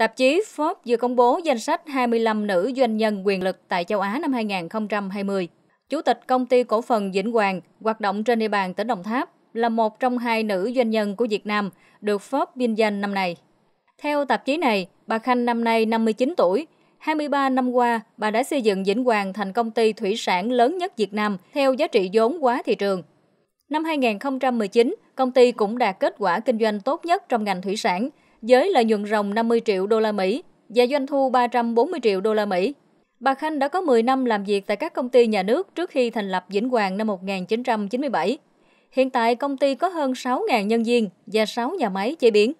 Tạp chí Forbes vừa công bố danh sách 25 nữ doanh nhân quyền lực tại châu Á năm 2020. Chủ tịch công ty cổ phần Vĩnh Hoàng hoạt động trên địa bàn tỉnh Đồng Tháp là một trong hai nữ doanh nhân của Việt Nam được Forbes vinh danh năm nay. Theo tạp chí này, bà Khanh năm nay 59 tuổi, 23 năm qua, bà đã xây dựng Vĩnh Hoàng thành công ty thủy sản lớn nhất Việt Nam theo giá trị vốn quá thị trường. Năm 2019, công ty cũng đạt kết quả kinh doanh tốt nhất trong ngành thủy sản – với lợi nhuận ròng 50 triệu đô la Mỹ và doanh thu 340 triệu đô la Mỹ. Bà Khanh đã có 10 năm làm việc tại các công ty nhà nước trước khi thành lập Vĩnh Hoàng năm 1997. Hiện tại công ty có hơn 6.000 nhân viên và 6 nhà máy chế biến.